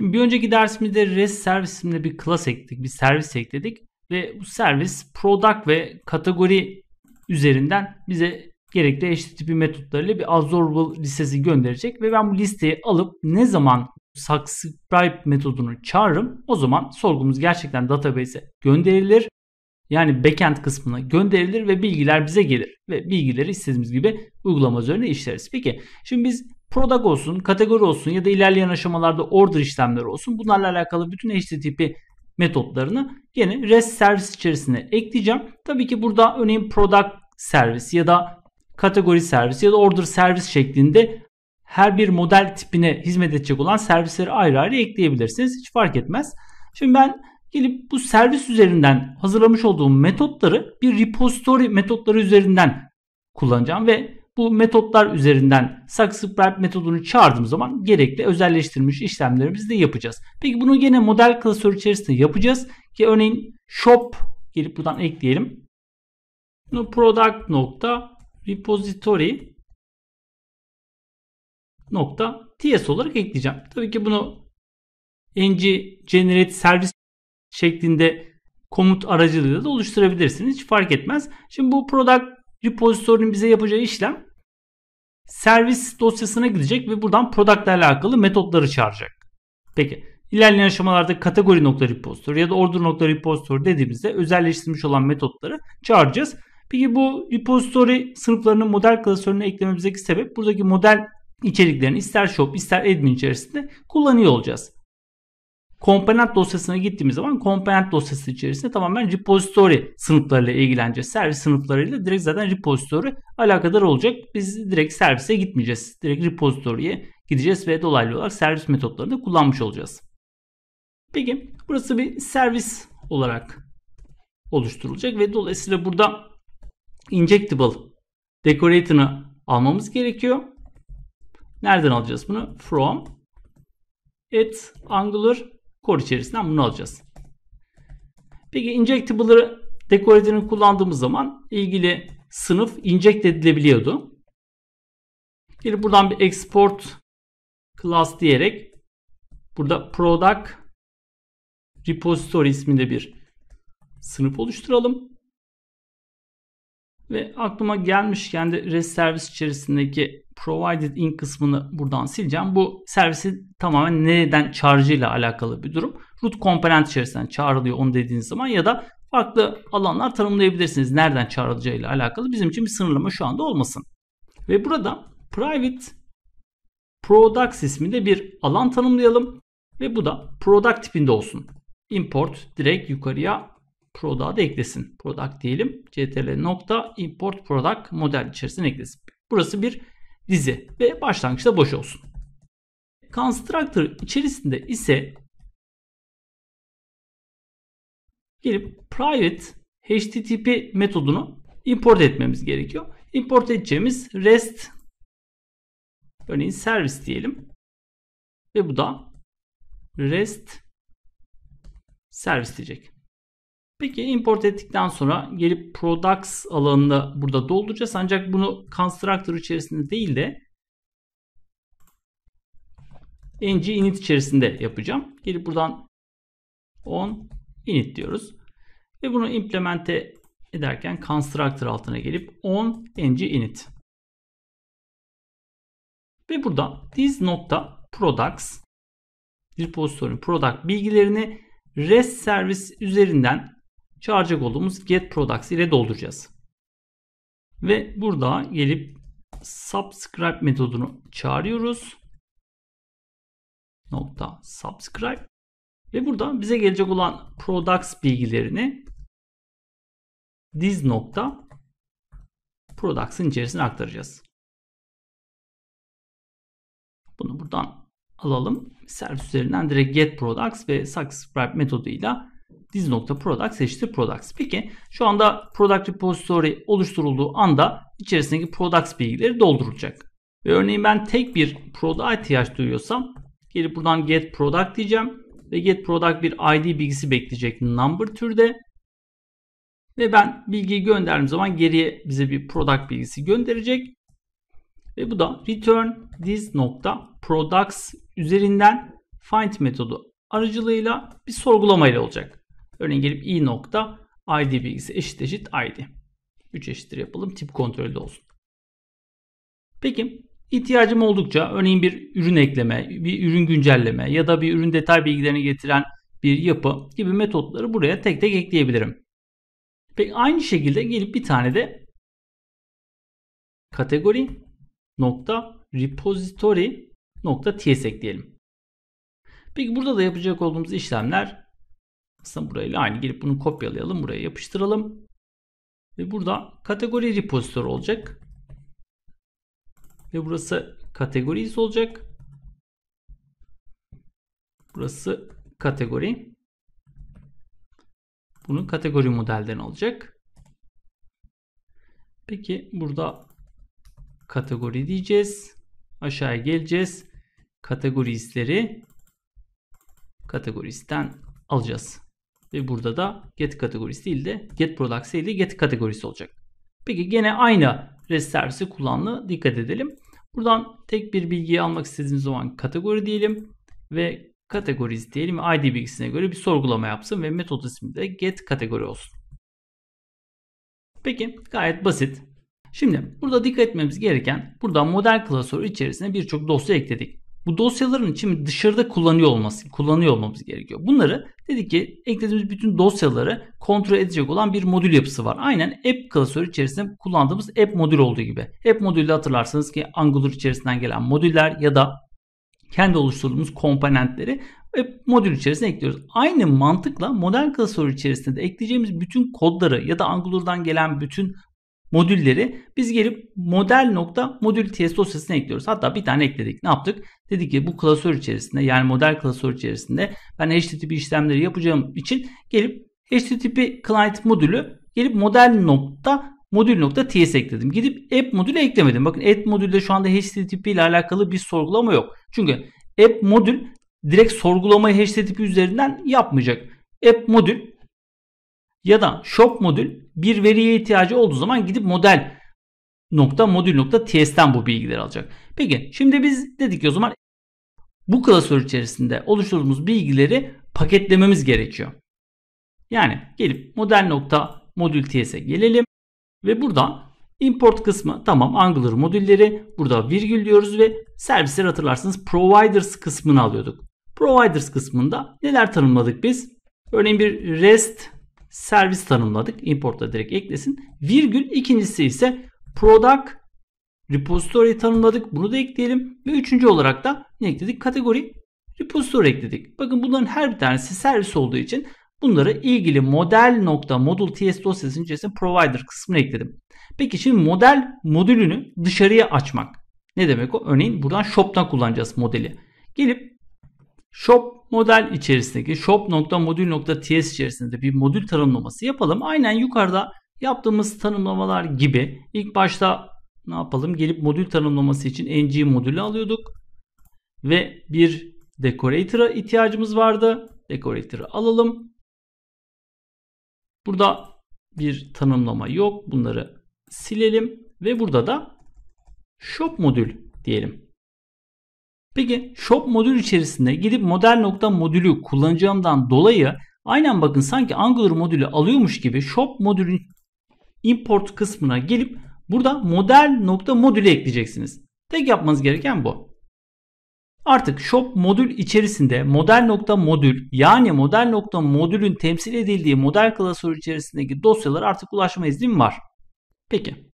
Şimdi bir önceki dersimizde REST servis isimli bir class ekledik, bir servis ekledik ve bu servis product ve kategori üzerinden bize gerekli HTTP metotlarıyla bir absorbable listesi gönderecek ve ben bu listeyi alıp ne zaman subscribe metodunu çağırırım o zaman sorgumuz gerçekten database'e gönderilir. Yani backend kısmına gönderilir ve bilgiler bize gelir ve bilgileri istediğimiz gibi uygulama üzerine işleriz. Peki şimdi biz Product olsun, kategori olsun ya da ilerleyen aşamalarda order işlemleri olsun. Bunlarla alakalı bütün HTTP metotlarını yine REST servis içerisine ekleyeceğim. Tabii ki burada örneğin product servis ya da kategori servis ya da order servis şeklinde her bir model tipine hizmet edecek olan servisleri ayrı ayrı ekleyebilirsiniz. Hiç fark etmez. Şimdi ben gelip bu servis üzerinden hazırlamış olduğum metotları bir repository metotları üzerinden kullanacağım ve bu metotlar üzerinden subscribe metodunu çağırdığım zaman gerekli özelleştirilmiş işlemlerimizi de yapacağız. Peki bunu yine model klasörü içerisinde yapacağız ki örneğin shop gelip buradan ekleyelim. Bunu product nokta repository nokta ts olarak ekleyeceğim. Tabii ki bunu ng generate service şeklinde komut aracılığıyla da oluşturabilirsiniz. Hiç fark etmez. Şimdi bu product repository'nin bize yapacağı işlem servis dosyasına gidecek ve buradan product ile alakalı metotları çağıracak. Peki ilerleyen aşamalarda kategori nokta repository ya da order nokta repository dediğimizde özelleştirilmiş olan metotları çağıracağız. Peki bu repository sınıflarını model klasörüne eklememizdeki sebep buradaki model içeriklerini ister shop ister admin içerisinde kullanıyor olacağız. Komponent dosyasına gittiğimiz zaman komponent dosyası içerisinde tamamen repository sınıflarıyla ilgileneceğiz. Servis sınıflarıyla direkt zaten repository alakadar olacak. Biz direkt servise gitmeyeceğiz. Direkt repository'ye gideceğiz ve dolaylı olarak servis metotlarını kullanmış olacağız. Peki burası bir servis olarak oluşturulacak ve dolayısıyla burada injectable decorator'ını almamız gerekiyor. Nereden alacağız bunu? From at angular core içerisinden bunu alacağız. Peki injectable'ları dekoratörünü kullandığımız zaman ilgili sınıf inject edilebiliyordu. Bir buradan bir export class diyerek burada product repository isminde bir sınıf oluşturalım. Ve aklıma gelmişken de REST servis içerisindeki provided in kısmını buradan sileceğim. Bu servisi tamamen nereden charge alakalı bir durum. Root komponent içerisinden çağrılıyor onu dediğiniz zaman ya da farklı alanlar tanımlayabilirsiniz. Nereden çağrılacağıyla alakalı bizim için bir sınırlama şu anda olmasın. Ve burada private product isminde bir alan tanımlayalım ve bu da product tipinde olsun. Import direkt yukarıya product'a da eklesin. Product diyelim. CTRL nokta import product model içerisine eklesin. Burası bir dizi ve başlangıçta boş olsun. Constructor içerisinde ise gelip private http metodunu import etmemiz gerekiyor. Import edeceğimiz REST örneğin service diyelim. Ve bu da REST service diyecek. Peki import ettikten sonra gelip products alanında burada dolduracağız. Ancak bunu constructor içerisinde değil de ng init içerisinde yapacağım. Gelip buradan on init diyoruz. Ve bunu implemente ederken constructor altına gelip on ng init. Ve burada this nokta products repository product bilgilerini REST servis üzerinden çağıracak olduğumuz get products ile dolduracağız. Ve burada gelip subscribe metodunu çağırıyoruz. Nokta subscribe. Ve burada bize gelecek olan products bilgilerini diz nokta products'ın içerisine aktaracağız. Bunu buradan alalım. Servis üzerinden direkt get products ve subscribe metoduyla diz.products eşittir products. Peki şu anda product repository oluşturulduğu anda içerisindeki products bilgileri doldurulacak. Ve örneğin ben tek bir product ihtiyaç duyuyorsam gelip buradan get product diyeceğim ve get product bir id bilgisi bekleyecek number türde ve ben bilgiyi gönderdiğim zaman geriye bize bir product bilgisi gönderecek ve bu da return this nokta products üzerinden find metodu aracılığıyla bir sorgulamayla olacak. Örneğin gelip i nokta id bilgisi eşit eşit id. 3 eşittir yapalım. Tip kontrolü de olsun. Peki ihtiyacım oldukça örneğin bir ürün ekleme, bir ürün güncelleme ya da bir ürün detay bilgilerini getiren bir yapı gibi metotları buraya tek tek ekleyebilirim. Peki aynı şekilde gelip bir tane de kategori nokta repository nokta ts ekleyelim. Peki burada da yapacak olduğumuz işlemler aslında burayla aynı. Gelip bunu kopyalayalım. Buraya yapıştıralım. Ve burada kategori repository olacak. Ve burası kategoriz olacak. Burası kategori. Bunu kategori modelden alacak. Peki burada kategori diyeceğiz. Aşağıya geleceğiz. Kategorisleri kategoristen alacağız. Ve burada da get kategorisi değil de get products değil de get kategorisi olacak. Peki gene aynı REST servisi kullanılı dikkat edelim. Buradan tek bir bilgiyi almak istediğimiz zaman kategori diyelim ve kategori diyelim. ID bilgisine göre bir sorgulama yapsın ve metod ismi de get kategori olsun. Peki gayet basit. Şimdi burada dikkat etmemiz gereken burada model klasörü içerisine birçok dosya ekledik. Bu dosyaların için dışarıda kullanıyor olması, kullanıyor olmamız gerekiyor. Bunları dedik ki eklediğimiz bütün dosyaları kontrol edecek olan bir modül yapısı var. Aynen app klasörü içerisinde kullandığımız app modül olduğu gibi. App modülü hatırlarsanız ki Angular içerisinden gelen modüller ya da kendi oluşturduğumuz komponentleri app modül içerisine ekliyoruz. Aynı mantıkla model klasörü içerisinde de ekleyeceğimiz bütün kodları ya da Angular'dan gelen bütün modülleri biz gelip model nokta modül ts dosyasına ekliyoruz. Hatta bir tane ekledik. Ne yaptık? Dedik ki bu klasör içerisinde yani model klasör içerisinde ben HTTP işlemleri yapacağım için gelip HTTP client modülü gelip model nokta modül nokta ts ekledim. Gidip app modülü eklemedim. Bakın app modülde şu anda HTTP ile alakalı bir sorgulama yok. Çünkü app modül direkt sorgulamayı HTTP üzerinden yapmayacak. App modül ya da shop modül bir veriye ihtiyacı olduğu zaman gidip model nokta modül nokta ts'ten bu bilgileri alacak. Peki şimdi biz dedik ki o zaman bu klasör içerisinde oluşturduğumuz bilgileri paketlememiz gerekiyor. Yani gelip model nokta modül ts'e gelelim ve burada import kısmı tamam Angular modülleri burada virgül diyoruz ve servisleri hatırlarsınız providers kısmını alıyorduk. Providers kısmında neler tanımladık biz? Örneğin bir REST servis tanımladık. Import'la direkt eklesin. Virgül ikincisi ise product repository tanımladık. Bunu da ekleyelim. Ve üçüncü olarak da ne ekledik? Kategori repository ekledik. Bakın bunların her bir tanesi servis olduğu için bunları ilgili model nokta modul ts dosyasının içerisine provider kısmına ekledim. Peki şimdi model modülünü dışarıya açmak. Ne demek o? Örneğin buradan shop'tan kullanacağız modeli. Gelip Shop model içerisindeki shop.modül.ts içerisinde bir modül tanımlaması yapalım. Aynen yukarıda yaptığımız tanımlamalar gibi ilk başta ne yapalım? Gelip modül tanımlaması için ng modülü alıyorduk. Ve bir decorator'a ihtiyacımız vardı. Decorator'ı alalım. Burada bir tanımlama yok. Bunları silelim ve burada da shop modül diyelim. Peki shop modül içerisinde gidip model nokta modülü kullanacağımdan dolayı aynen bakın sanki Angular modülü alıyormuş gibi shop modülün import kısmına gelip burada model nokta modülü ekleyeceksiniz. Tek yapmanız gereken bu. Artık shop modül içerisinde model nokta modül yani model nokta modülün temsil edildiği model klasörü içerisindeki dosyalara artık ulaşma iznim var. Peki